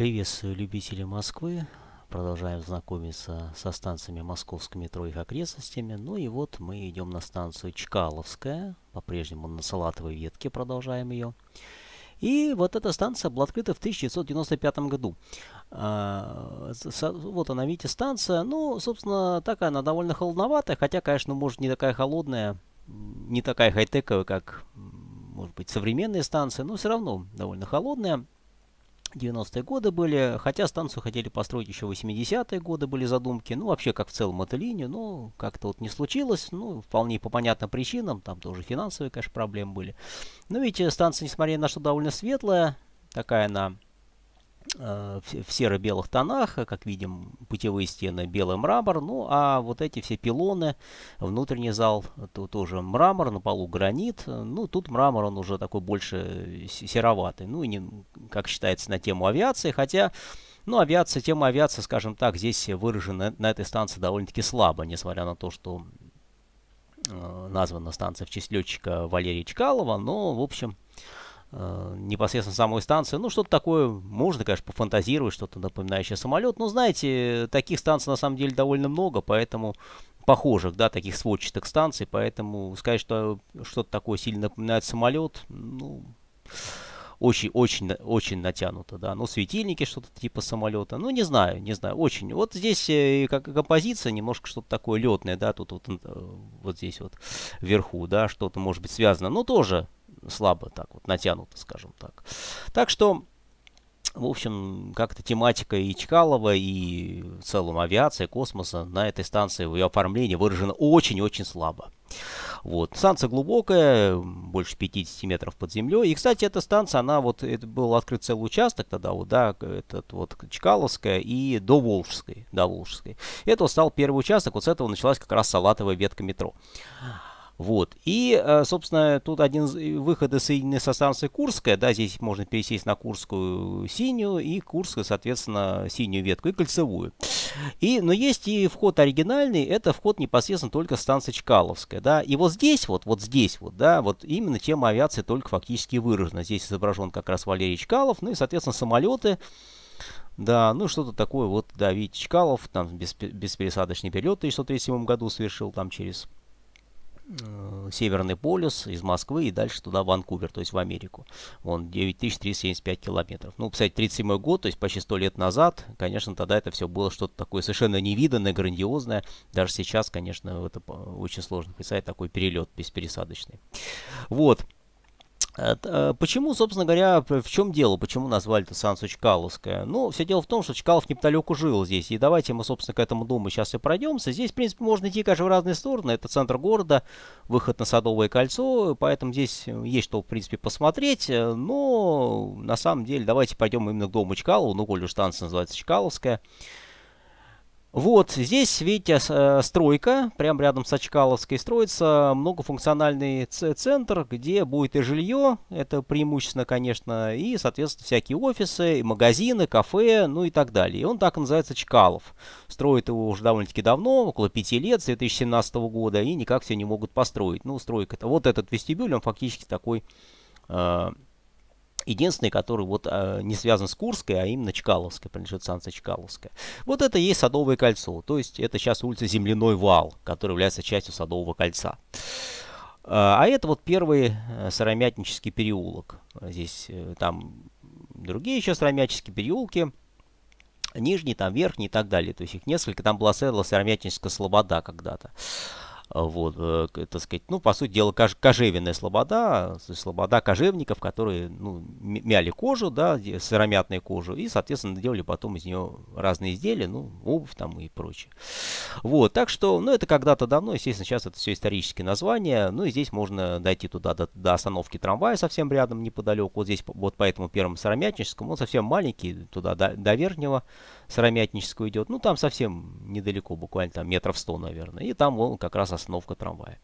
Приветствую любители Москвы. Продолжаем знакомиться со станциями московского метро и их окрестностями. Ну и вот мы идем на станцию Чкаловская. По-прежнему на Салатовой ветке продолжаем ее. И вот эта станция была открыта в 1995 году. А, вот она, видите, станция. Ну, собственно, такая она довольно холодноватая. Хотя, конечно, может не такая холодная, не такая хай-тековая, как, может быть, современные станции. Но все равно довольно холодная. 90-е годы были, хотя станцию хотели построить еще 80-е годы, были задумки, ну вообще как в целом эта линия, но ну, как-то вот не случилось, ну вполне по понятным причинам, там тоже финансовые, конечно, проблемы были. Но видите, станция, несмотря на что довольно светлая, такая она Э, в, серо-белых тонах, э, как видим, путевые стены белый мрамор, ну а вот эти все пилоны, внутренний зал, то тоже мрамор, на полу гранит, ну тут мрамор он уже такой больше э, сероватый, ну и не, как считается на тему авиации, хотя... Ну, авиация, тема авиации, скажем так, здесь выражена на этой станции довольно-таки слабо, несмотря на то, что э, названа станция в честь летчика Валерия Чкалова, но, в общем, э, Э, непосредственно самой станции, Ну, что-то такое, можно, конечно, пофантазировать, что-то напоминающее самолет. Но, знаете, таких станций на самом деле довольно много, поэтому похожих, да, таких сводчатых станций, поэтому сказать, что что-то такое сильно напоминает самолет, ну, очень-очень-очень натянуто, да. Ну, светильники что-то типа самолета. Ну, не знаю, не знаю, очень. Вот здесь э, как композиция немножко что-то такое летное, да, тут вот, э, вот здесь вот вверху, да, что-то может быть связано. Но ну, тоже слабо так вот натянуто, скажем так. Так что, в общем, как-то тематика и Чкалова, и в целом авиация космоса на этой станции в ее оформлении выражено очень-очень слабо. Вот. Станция глубокая, больше 50 метров под землей. И, кстати, эта станция, она вот, это был открыт целый участок тогда, вот, да, этот вот Чкаловская и до Волжской, до Волжской. Это стал первый участок, вот с этого началась как раз салатовая ветка метро. Вот. И, э, собственно, тут один выход из э, соединенной со станцией Курская, да, здесь можно пересесть на Курскую синюю и Курскую, соответственно, синюю ветку и кольцевую. И, но есть и вход оригинальный, это вход непосредственно только станция Чкаловская, да, и вот здесь вот, вот здесь вот, да, вот именно тема авиации только фактически выражена. Здесь изображен как раз Валерий Чкалов, ну и, соответственно, самолеты, да, ну что-то такое вот, да, видите, Чкалов там без без беспересадочный перелет в 1937 году совершил там через Э, Северный полюс из Москвы и дальше туда Ванкувер, то есть в Америку. Он 9375 километров. Ну, кстати, 37 год, то есть почти 100 лет назад, конечно, тогда это все было что-то такое совершенно невиданное, грандиозное. Даже сейчас, конечно, это очень сложно писать такой перелет беспересадочный. Вот. Э, почему, собственно говоря, в чем дело? Почему назвали-то Санса Чкаловская? Ну, все дело в том, что Чкалов неподалеку жил здесь. И давайте мы, собственно, к этому дому сейчас и пройдемся. Здесь, в принципе, можно идти, конечно, в разные стороны. Это центр города, выход на Садовое кольцо. Поэтому здесь э, есть что, в принципе, посмотреть. Э, но, на самом деле, давайте пойдем именно к дому Чкалова. Ну, коль уж станция называется Чкаловская. Вот здесь, видите, э, стройка, прямо рядом с Очкаловской строится многофункциональный центр, где будет и жилье, это преимущественно, конечно, и, соответственно, всякие офисы, и магазины, кафе, ну и так далее. И он так называется Чкалов. Строит его уже довольно-таки давно, около пяти лет, с 2017 года, и никак все не могут построить. Ну, стройка-то. Вот этот вестибюль, он фактически такой... Э Единственный, который вот э, не связан с Курской, а именно Чкаловской, принадлежит станция Чкаловская. Вот это и есть Садовое кольцо. То есть это сейчас улица Земляной вал, который является частью Садового кольца. А, а это вот первый э, Сыромятнический переулок. Здесь э, там другие еще Сыромятнические переулки. Нижний, там верхний и так далее. То есть их несколько. Там была целая Сыромятническая слобода когда-то. А, вот, э, так сказать, ну, по сути дела, кож, кожевенная слобода, слобода кожевников, которые, ну, мяли кожу, да, сыромятную кожу, и, соответственно, делали потом из нее разные изделия, ну, обувь там и прочее. Вот, так что, ну, это когда-то давно, естественно, сейчас это все исторические названия, ну, и здесь можно дойти туда до, до остановки трамвая совсем рядом, неподалеку, вот здесь, вот по этому первому сыромятническому, он совсем маленький, туда до, до верхнего, Сыромятническую идет. Ну, там совсем недалеко, буквально там метров 100, наверное. И там вон, как раз остановка трамвая.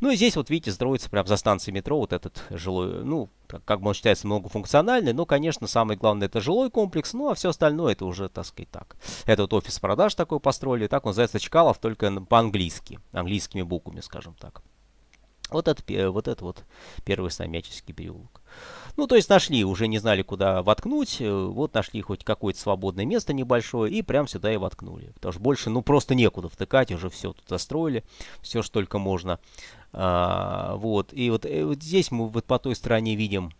Ну, и здесь, вот видите, строится прям за станцией метро вот этот жилой, ну, как бы он считается многофункциональный, но, конечно, самое главное это жилой комплекс, ну, а все остальное это уже, так сказать, так. Это вот офис продаж такой построили, так он называется Чкалов, только по-английски, английскими буквами, скажем так. Вот этот, вот этот, вот первый сномяческий переулок. Ну, то есть нашли, уже не знали, куда воткнуть. Э, вот нашли хоть какое-то свободное место небольшое и прям сюда и воткнули. Потому что больше, ну, просто некуда втыкать, уже все тут застроили, все, что только можно. А, вот, и вот, и э, вот здесь мы вот по той стороне видим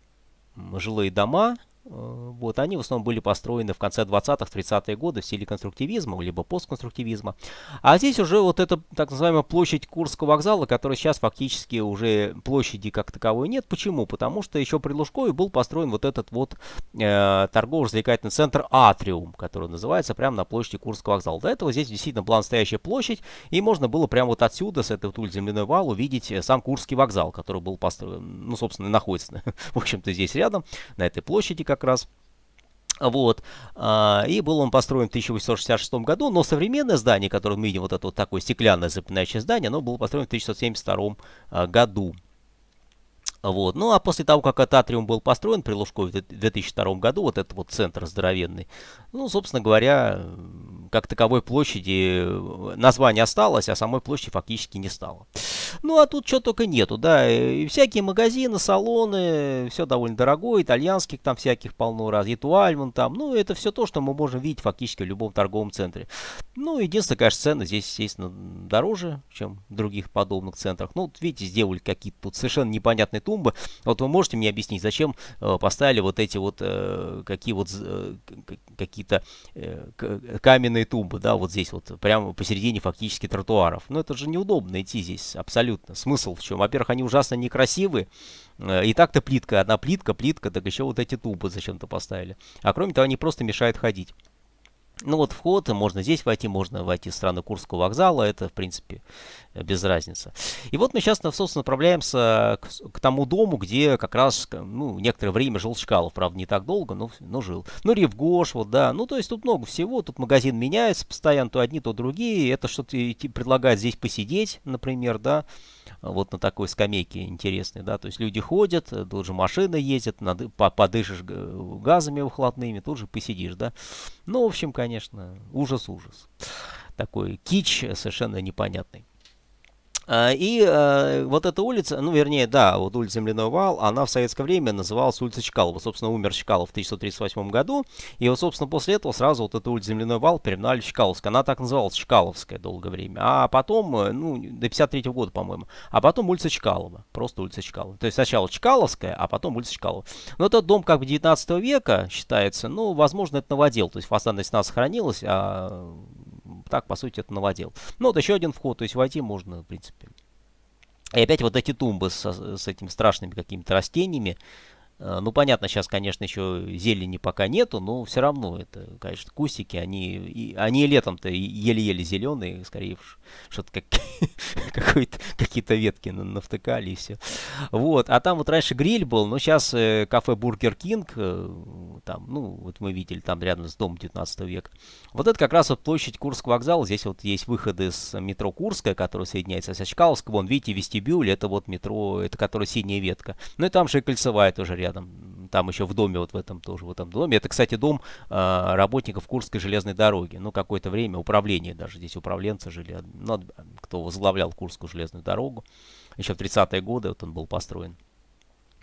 жилые дома, Э, вот, они в основном были построены в конце 20-х, 30-е годы в стиле конструктивизма, либо постконструктивизма. А здесь уже вот эта так называемая площадь Курского вокзала, которая сейчас фактически уже площади как таковой нет. Почему? Потому что еще при Лужкове был построен вот этот вот э, торгово-развлекательный центр Атриум, который называется прямо на площади Курского вокзала. До этого здесь действительно была настоящая площадь, и можно было прямо вот отсюда, с этой вот земляной вал, увидеть э, сам Курский вокзал, который был построен, ну, собственно, находится, в общем-то, здесь рядом, на этой площади, как раз. Вот. А, и был он построен в 1866 году, но современное здание, которое мы видим, вот это вот такое стеклянное запоминающее здание, оно было построено в 1972 а, году. Вот. Ну а после того, как этот атриум был построен при Лужкове в 2002 году, вот этот вот центр здоровенный, ну, собственно говоря, как таковой площади э, название осталось, а самой площади фактически не стало. Ну, а тут что только нету, да, и всякие магазины, салоны, все довольно дорогое, итальянских там всяких полно раз, Итуальман там, ну, это все то, что мы можем видеть фактически в любом торговом центре. Ну, единственное, конечно, цены здесь, естественно, дороже, чем в других подобных центрах. Ну, вот видите, сделали какие-то тут совершенно непонятные тумбы. Вот вы можете мне объяснить, зачем э, поставили вот эти вот э, какие вот э, какие-то э, э, каменные тумбы, да, вот здесь вот, прямо посередине фактически тротуаров. Ну, это же неудобно идти здесь абсолютно абсолютно. Смысл в чем? Во-первых, они ужасно некрасивы. Э, и так-то плитка, одна плитка, плитка, так еще вот эти тубы зачем-то поставили. А кроме того, они просто мешают ходить. Ну вот вход, можно здесь войти, можно войти в страны Курского вокзала, это в принципе без разницы. И вот мы сейчас, собственно, направляемся к, к тому дому, где как раз ну, некоторое время жил Шкалов, правда не так долго, но, но жил. Ну Ревгош, вот да, ну то есть тут много всего, тут магазин меняется постоянно, то одни, то другие, это что-то предлагает здесь посидеть, например, да вот на такой скамейке интересной, да, то есть люди ходят, э, тут же машина ездит, над, подышишь э, газами выхлопными, тут же посидишь, да. Ну, в общем, конечно, ужас-ужас. Такой кич э, совершенно непонятный. А, и э, вот эта улица, ну, вернее, да, вот улица Земляной вал, она в советское время называлась улица Чкалова. Собственно, умер Чкалов в 1938 году. И вот, собственно, после этого сразу вот эта улица Земляной вал переименовали в Чкаловск. Она так называлась Чкаловская долгое время. А потом, э, ну, до 53 года, по-моему. А потом улица Чкалова. Просто улица Чкалова. То есть сначала Чкаловская, а потом улица Чкалова. Но этот дом как бы 19 века считается. Ну, возможно, это новодел. То есть фасадность нас сохранилась, а так, по сути, это новодел. Ну, вот еще один вход, то есть войти можно, в принципе. И опять вот эти тумбы с, с этими страшными какими-то растениями. Э, ну, понятно, сейчас, конечно, еще зелени пока нету, но все равно это, конечно, кустики, они, и, они летом-то еле-еле зеленые, скорее что-то как, какие-то ветки на навтыкали и все. Вот, а там вот раньше гриль был, но сейчас э, кафе Бургер Кинг, э, там, ну, вот мы видели, там рядом с домом 19 века. Вот это как раз вот площадь Курск вокзал, здесь вот есть выходы с метро Курская, которая соединяется с Очкаловском, вон, видите, вестибюль, это вот метро, это которая синяя ветка. Ну и там же и кольцевая тоже рядом рядом, там еще в доме, вот в этом тоже, в этом доме. Это, кстати, дом э, работников Курской железной дороги. Ну, какое-то время управление даже здесь управленцы жили, ну, кто возглавлял Курскую железную дорогу. Еще в 30-е годы вот он был построен.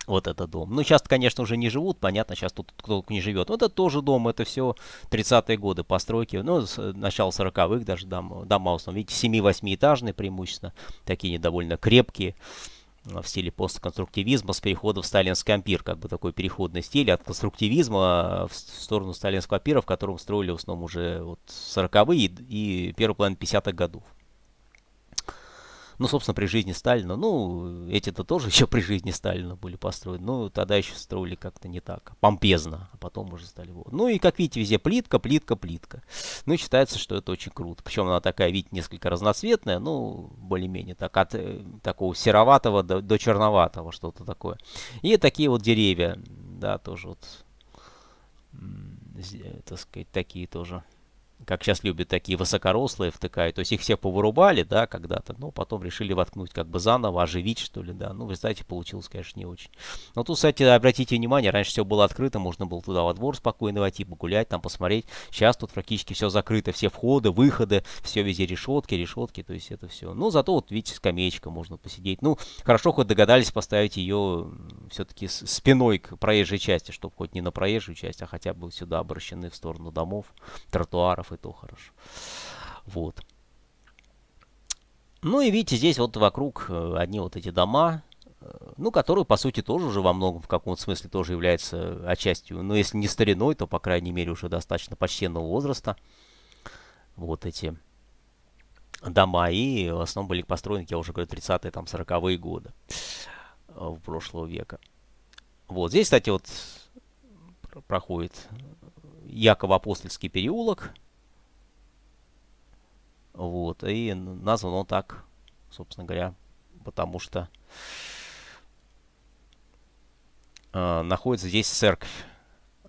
Вот это дом. Ну, сейчас, конечно, уже не живут, понятно, сейчас тут кто то не живет. Вот это тоже дом, это все 30-е годы постройки, ну, с начала 40-х даже дом, дома, в основном, видите, 7-8-этажные преимущественно, такие недовольно крепкие. Э, в стиле постконструктивизма с перехода в сталинский ампир, как бы такой переходный стиль от конструктивизма э, в сторону сталинского ампира, в котором строили в основном уже вот 40-е и, и первый план 50-х годов. Ну, собственно, при жизни Сталина, ну, эти-то тоже еще при жизни Сталина были построены. но тогда еще строили как-то не так, а помпезно, а потом уже стали. Вот. Ну и, как видите, везде плитка, плитка, плитка. Ну и считается, что это очень круто. Причем она такая, видите, несколько разноцветная, ну, более-менее так, от э, такого сероватого до, до черноватого, что-то такое. И такие вот деревья, да, тоже вот, э, так сказать, такие тоже как сейчас любят такие высокорослые втыкают, то есть их всех повырубали, да, когда-то, но потом решили воткнуть как бы заново, оживить, что ли, да. Ну, вы знаете, получилось, конечно, не очень. Но тут, кстати, обратите внимание, раньше все было открыто, можно было туда во двор спокойно войти, погулять, там посмотреть. Сейчас тут практически все закрыто, все входы, выходы, все везде решетки, решетки, то есть это все. Ну, зато вот, видите, скамеечка можно посидеть. Ну, хорошо, хоть догадались поставить ее все-таки спиной к проезжей части, чтобы хоть не на проезжую часть, а хотя бы сюда обращены в сторону домов, тротуаров и то хорошо. Вот. Ну и видите, здесь вот вокруг э, одни вот эти дома, э, ну, которые, по сути, тоже уже во многом в каком-то смысле тоже является э, отчасти, ну, если не стариной, то, по крайней мере, уже достаточно почтенного возраста. Вот эти дома, и в основном были построены, я уже говорю, 30-е, там, 40-е годы прошлого века. Вот здесь, кстати, вот проходит Якова Апостольский переулок, вот. И назван он так, собственно говоря, потому что э, находится здесь церковь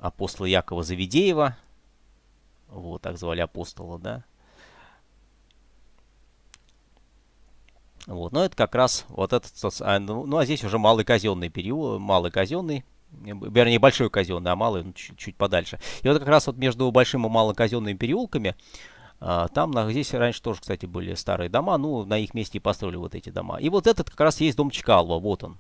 апостола Якова Заведеева. Вот, так звали апостола, да. Вот, но это как раз вот этот, а, ну, ну а здесь уже малый казенный период, малый казенный, вернее большой казенный, а малый ну, чуть, чуть подальше. И вот как раз вот между большим и малым малоказенными переулками а, там, здесь раньше тоже, кстати, были старые дома, ну, на их месте и построили вот эти дома. И вот этот как раз есть дом Чкалова, вот он.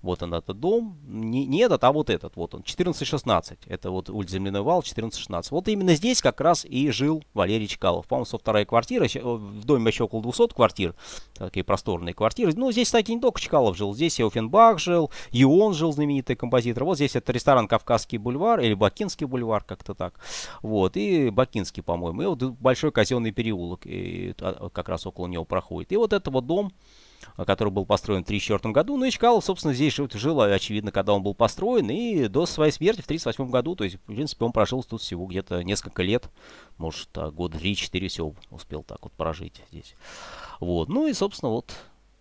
Вот он этот дом, не, не этот, а вот этот, вот он, 14-16. Это вот земляной вал 14-16. Вот именно здесь как раз и жил Валерий Чкалов. По-моему, со вторая квартира, э, в доме еще около 200 квартир, такие просторные квартиры. Ну, здесь, кстати, не только Чкалов жил, здесь и Офенбах жил, и он жил, знаменитый композитор. Вот здесь это ресторан «Кавказский бульвар» или «Бакинский бульвар», как-то так. Вот, и «Бакинский», по-моему. И вот большой казенный переулок и, а, как раз около него проходит. И вот это вот дом, Э, который был построен в 1934 году. Ну и Чкалов, собственно, здесь жил, жил, очевидно, когда он был построен, и до своей смерти в 1938 году, то есть, в принципе, он прожил тут всего где-то несколько лет, может, год, 3-4 всего успел так вот прожить здесь. Вот, ну и, собственно, вот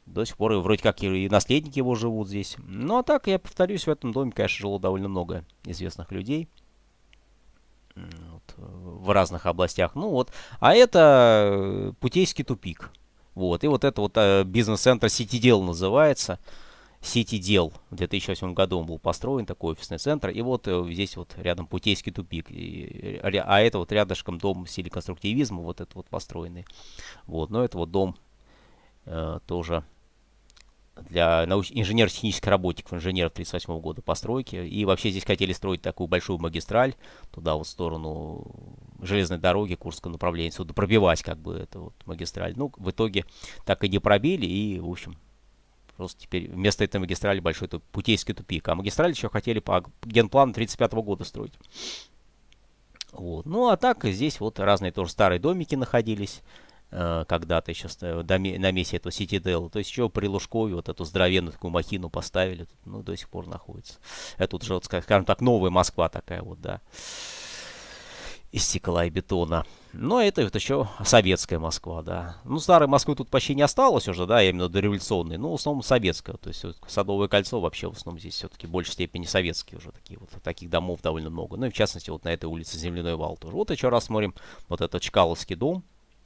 до сих пор и вроде как и наследники его живут здесь. Ну а так, я повторюсь, в этом доме, конечно, жило довольно много известных людей. Вот, э, в разных областях. Ну вот, а это э, путейский тупик. Вот. И вот это вот э, бизнес-центр Сити Дел называется. Сити Дел. В 2008 году он был построен, такой офисный центр. И вот э, здесь вот рядом путейский тупик. И, э, а это вот рядышком дом в стиле конструктивизма, вот этот вот построенный. Вот. Но это вот дом э, тоже для науч... инженер-технических работников, инженеров 38 года постройки. И вообще здесь хотели строить такую большую магистраль, туда вот в сторону железной дороги Курского направления, сюда пробивать как бы эту вот магистраль. Ну, в итоге так и не пробили, и, в общем, просто теперь вместо этой магистрали большой туп, путейский тупик. А магистраль еще хотели по генплану 35 -го года строить. Вот. Ну, а так здесь вот разные тоже старые домики находились э, когда-то еще доме, на месте этого Ситидела. То есть еще при Лужкове вот эту здоровенную такую махину поставили, ну, до сих пор находится. Это тут же вот, скажем так, новая Москва такая вот, да из стекла и бетона. Но это вот еще советская Москва, да. Ну, старой Москвы тут почти не осталось уже, да, именно дореволюционной, но ну, в основном советская. То есть вот, Садовое кольцо вообще в основном здесь все-таки в большей степени советские уже такие вот. Таких домов довольно много. Ну и в частности вот на этой улице Земляной вал тоже. Вот еще раз смотрим вот этот Чкаловский дом.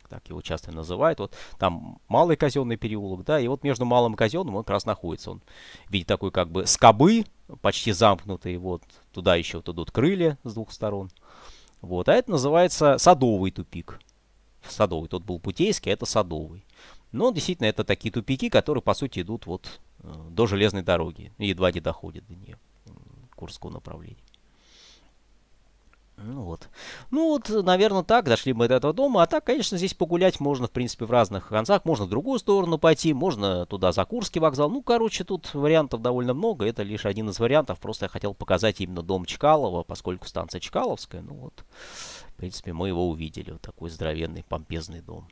Так его часто называют. Вот там малый казенный переулок, да, и вот между малым и казенным он как раз находится. Он в виде такой как бы скобы, почти замкнутые, вот туда еще вот идут крылья с двух сторон. Вот, а это называется садовый тупик. Садовый, тот был путейский, а это садовый. Но действительно это такие тупики, которые по сути идут вот э, до железной дороги. Едва не доходят до нее, Курского направления. Ну вот. Ну вот, наверное, так дошли мы до этого дома. А так, конечно, здесь погулять можно, в принципе, в разных концах. Можно в другую сторону пойти, можно туда за Курский вокзал. Ну, короче, тут вариантов довольно много. Это лишь один из вариантов. Просто я хотел показать именно дом Чкалова, поскольку станция Чкаловская. Ну вот, в принципе, мы его увидели. Вот такой здоровенный, помпезный дом.